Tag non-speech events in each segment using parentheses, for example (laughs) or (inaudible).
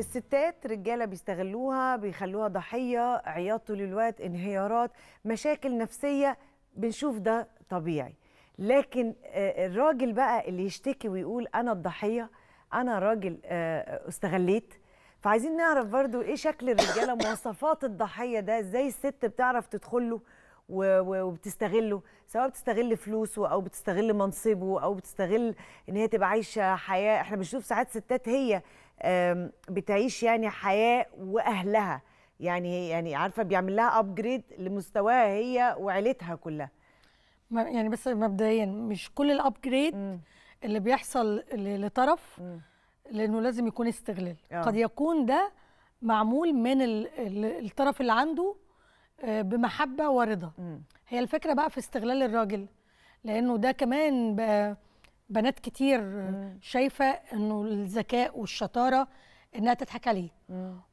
الستات رجاله بيستغلوها بيخلوها ضحيه عياط طول الوقت انهيارات مشاكل نفسيه بنشوف ده طبيعي لكن آه، الراجل بقى اللي يشتكي ويقول انا الضحيه انا راجل آه، استغليت فعايزين نعرف برضو ايه شكل الرجاله مواصفات الضحيه ده ازاي الست بتعرف تدخل له وبتستغله سواء بتستغل فلوسه او بتستغل منصبه او بتستغل ان هي تبقى عايشه حياه احنا بنشوف ساعات ستات هي بتعيش يعني حياه واهلها يعني يعني عارفه بيعمل لها ابجريد لمستواها هي وعيلتها كلها يعني بس مبدئيا مش كل الابجريد اللي بيحصل لطرف لانه لازم يكون استغلال آه. قد يكون ده معمول من الطرف اللي عنده آه، بمحبه ورضا هي الفكره بقى في استغلال الراجل لانه ده كمان بقى بنات كتير مم. شايفه انه الذكاء والشطاره انها تضحك عليه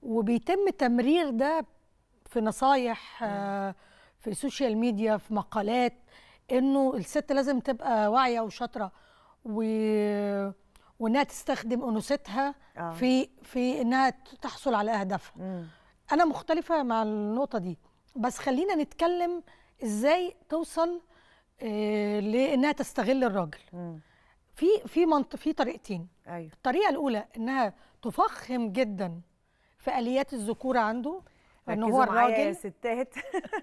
وبيتم تمرير ده في نصايح آه، في السوشيال ميديا في مقالات انه الست لازم تبقى واعيه وشاطره و... وانها تستخدم انوثتها آه. في في انها تحصل على اهدافها انا مختلفه مع النقطه دي بس خلينا نتكلم ازاي توصل آه لانها تستغل الراجل مم. في في منط... في طريقتين أيوة. الطريقه الاولى انها تفخم جدا في اليات الذكوره عنده ان هو الراجل يا ستات (laughs)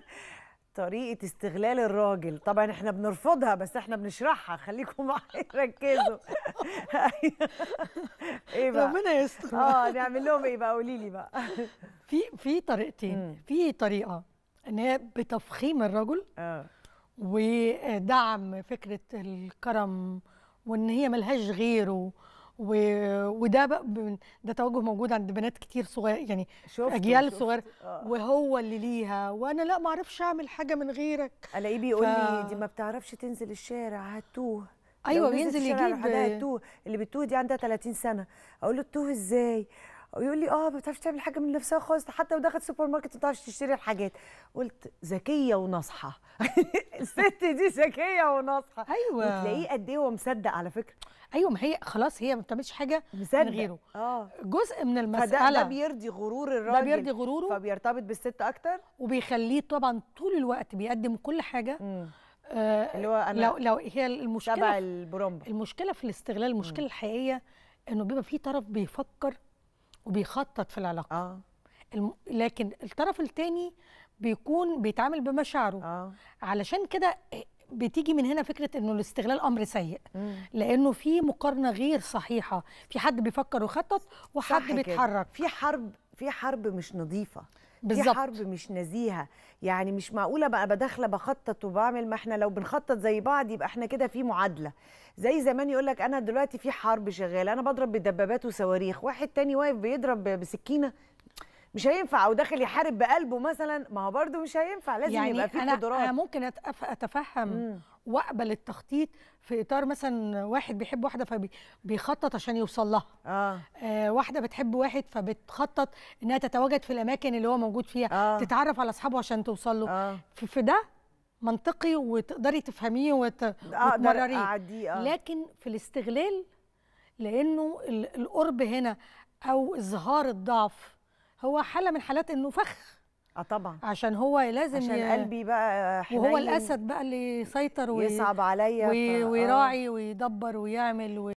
طريقه استغلال الراجل طبعا احنا بنرفضها بس احنا بنشرحها خليكم معايا ركزوا (laughs) ايه بقى ربنا يستر اه نعمل لهم ايه بقى قولي لي بقى (laughs) في في طريقتين في طريقه ان هي بتفخيم الرجل اه ودعم فكره الكرم وان هي ملهاش غيره و... وده بقى ده توجه موجود عند بنات كتير صغير يعني شفت اجيال صغيرة صغير آه. وهو اللي ليها وانا لا ما اعرفش اعمل حاجه من غيرك الاقيه بيقول ف... لي دي ما بتعرفش تنزل الشارع هتوه ايوه بينزل يجيب هتوه اللي بتوه دي عندها 30 سنه اقول له اتوه ازاي ويقول لي اه ما بتعرفش تعمل حاجه من نفسها خالص حتى لو دخلت سوبر ماركت ما بتعرفش تشتري الحاجات قلت ذكيه وناصحه (laughs) الست دي ذكيه وناصحه ايوه وتلاقيه قد ايه هو مصدق على فكره ايوه ما هي خلاص هي ما بتعملش حاجه مصدق. من غيره اه جزء من المساله فده ده بيرضي غرور الراجل ده بيرضي غروره فبيرتبط بالست اكتر وبيخليه طبعا طول الوقت بيقدم كل حاجه م. آه، اللي هو أنا لو لو هي المشكله تبع البرومبا المشكله في الاستغلال المشكله الحقيقيه انه بيبقى في طرف بيفكر وبيخطط في العلاقه آه. الم... لكن الطرف الثاني بيكون بيتعامل بمشاعره آه. علشان كده بتيجي من هنا فكره انه الاستغلال امر سيء مم. لانه في مقارنه غير صحيحه في حد بيفكر ويخطط وحد بيتحرك كده. في حرب في حرب مش نظيفه بالظبط دي حرب مش نزيهه يعني مش معقوله بقى بداخله بخطط وبعمل ما احنا لو بنخطط زي بعض يبقى احنا كده في معادله زي زمان يقول لك انا دلوقتي في حرب شغاله انا بضرب بدبابات وصواريخ واحد تاني واقف بيضرب بسكينه مش هينفع او داخل يحارب بقلبه مثلا ما هو برده مش هينفع لازم يعني يبقى في قدرات يعني انا ممكن اتفهم مم. واقبل التخطيط في اطار مثلا واحد بيحب واحده فبيخطط عشان يوصل لها آه. آه واحده بتحب واحد فبتخطط انها تتواجد في الاماكن اللي هو موجود فيها آه. تتعرف على اصحابه عشان توصل له آه. في, في ده منطقي وتقدري تفهميه وت... وتمرريه آه. لكن في الاستغلال لانه القرب هنا او اظهار الضعف هو حاله من حالات انه فخ اه طبعا عشان هو لازم عشان قلبي بقى حنين وهو الاسد بقى اللي يسيطر ويصعب عليا وي... آه. ويراعي ويدبر ويعمل وي...